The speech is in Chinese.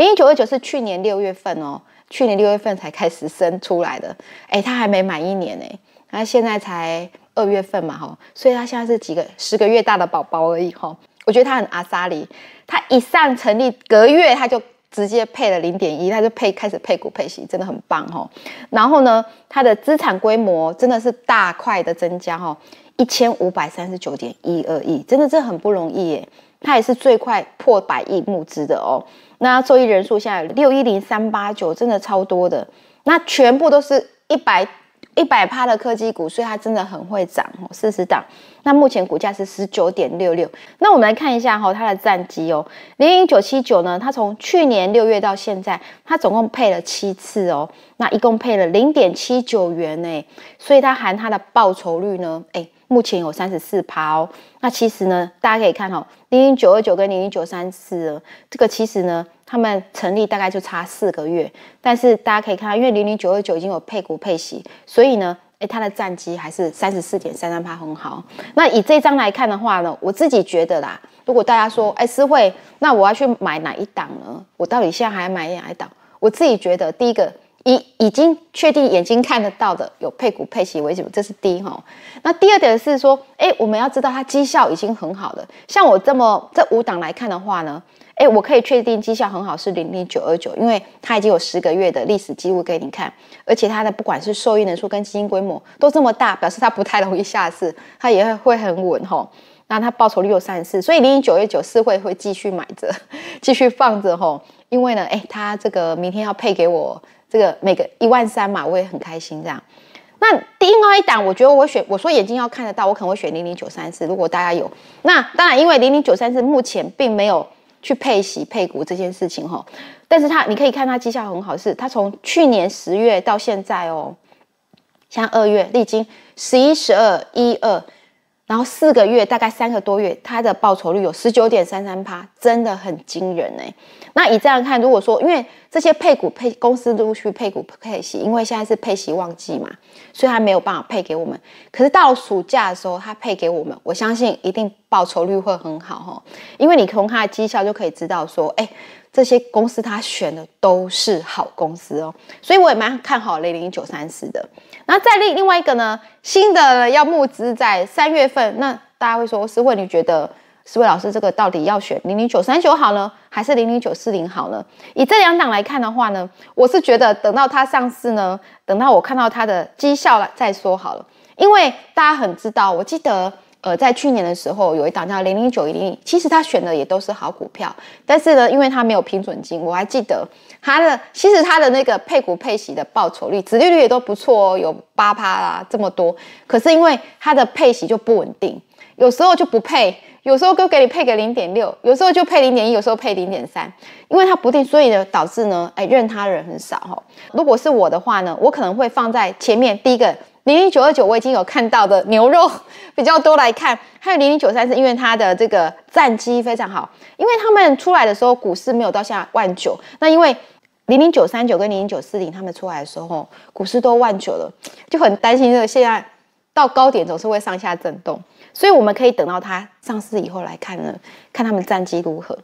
零九二九是去年六月份哦，去年六月份才开始生出来的，哎，他还没满一年呢，它现在才二月份嘛哈，所以他现在是几个十个月大的宝宝而已哈。我觉得他很阿萨里，他一上成立隔月他就直接配了零点一，他就配开始配股配息，真的很棒哦。然后呢，他的资产规模真的是大块的增加哦，一千五百三十九点一二亿，真的这很不容易耶。它也是最快破百亿募资的哦，那受益人数现在六一零三八九，真的超多的，那全部都是一百。一百趴的科技股，所以它真的很会涨哦。四十档，那目前股价是十九点六六。那我们来看一下哈，它的战绩哦。零零九七九呢，它从去年六月到现在，它总共配了七次哦。那一共配了零点七九元诶，所以它含它的报酬率呢，哎，目前有三十四趴哦。那其实呢，大家可以看哈，零零九二九跟零零九三四，这个其实呢。他们成立大概就差四个月，但是大家可以看到，因为零零九二九已经有配股配息，所以呢，诶，它的战绩还是三十四点三三八，很好。那以这张来看的话呢，我自己觉得啦，如果大家说，诶，思慧，那我要去买哪一档呢？我到底现在还买哪一档？我自己觉得，第一个以已经确定眼睛看得到的有配股配息为主，这是第一哈。那第二点是说，诶，我们要知道它绩效已经很好了。像我这么这五档来看的话呢？哎，我可以确定绩效很好，是零零九二九，因为它已经有十个月的历史记录给你看，而且它的不管是受益人数跟基金规模都这么大，表示它不太容易下市，它也会很稳吼。那它报酬率又三十四，所以零零九二九是会会继续买着，继续放着吼。因为呢，哎，它这个明天要配给我这个每个一万三嘛，我也很开心这样。那第一一档，我觉得我选，我说眼睛要看得到，我可能会选零零九三四。如果大家有，那当然因为零零九三四目前并没有。去配息配股这件事情哈，但是他你可以看他绩效很好，是他从去年十月到现在哦，像二月历经十一、十二、一二。然后四个月，大概三个多月，它的报酬率有十九点三三趴，真的很惊人哎。那以这样看，如果说因为这些配股配公司陆续配股配息，因为现在是配息旺季嘛，所以它没有办法配给我们。可是到暑假的时候，它配给我们，我相信一定报酬率会很好哈，因为你从它的绩效就可以知道说，哎。这些公司他选的都是好公司哦，所以我也蛮看好零零九三四的。那再另另外一个呢，新的要募资在三月份，那大家会说，思慧，你觉得思慧老师这个到底要选零零九三九好呢，还是零零九四零好呢？以这两档来看的话呢，我是觉得等到它上市呢，等到我看到它的绩效了再说好了，因为大家很知道，我记得。呃，在去年的时候，有一档叫零零九一零，其实他选的也都是好股票，但是呢，因为他没有平准金，我还记得他的，其实他的那个配股配息的报酬率、止利率也都不错哦，有八趴啦，这么多。可是因为他的配息就不稳定，有时候就不配，有时候就给你配个零点六，有时候就配零点一，有时候配零点三，因为他不定，所以呢，导致呢，哎，认他人很少哈。如果是我的话呢，我可能会放在前面第一个。零零九二九，我已经有看到的牛肉比较多来看，还有零零九三，是因为它的这个战绩非常好，因为他们出来的时候股市没有到下万九，那因为零零九三九跟零零九四零他们出来的时候，股市都万九了，就很担心这个现在到高点总是会上下震动，所以我们可以等到它上市以后来看呢，看他们战绩如何。